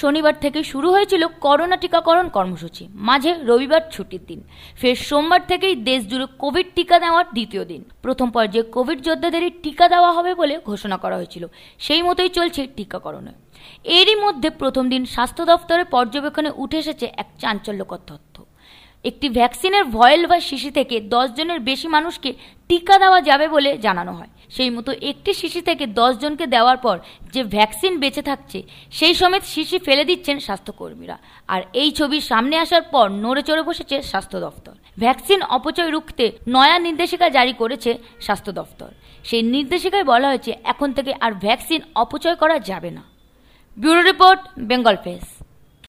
শনিবার থেকে শুরু হয়েছিল করোনা টিকাকরণ কর্মসূচি মাঝে রবিবার ছুটির দিন ফের সোমবার থেকেই দেশ জুড়ে কোভিড টিকা দেওয়ার দ্বিতীয় দিন প্রথম পর্যায়ে কোভিড যোদ্ধাদেরই টিকা দেওয়া হবে বলে ঘোষণা করা হয়েছিল সেই মতোই চলছে টিকাকরণে এরই মধ্যে প্রথম দিন স্বাস্থ্য দফতরের পর্যবেক্ষণে উঠে এসেছে এক চাঞ্চল্যকর তথ্য একটি ভ্যাকসিনের ভয়েল বা শিশি থেকে দশ জনের বেশি মানুষকে টিকা দেওয়া যাবে বলে জানানো হয় সেই মতো একটি শিশি থেকে জনকে দেওয়ার পর যে ভ্যাকসিন বেঁচে থাকছে সেই সমেত শিশি ফেলে দিচ্ছেন স্বাস্থ্যকর্মীরা আর এই ছবি সামনে আসার পর নড়ে চড়ে বসেছে স্বাস্থ্য দফতর ভ্যাকসিন অপচয় রুখতে নয়া নির্দেশিকা জারি করেছে স্বাস্থ্য দফতর সেই নির্দেশিকায় বলা হয়েছে এখন থেকে আর ভ্যাকসিন অপচয় করা যাবে না ব্যুরো রিপোর্ট বেঙ্গল ফেস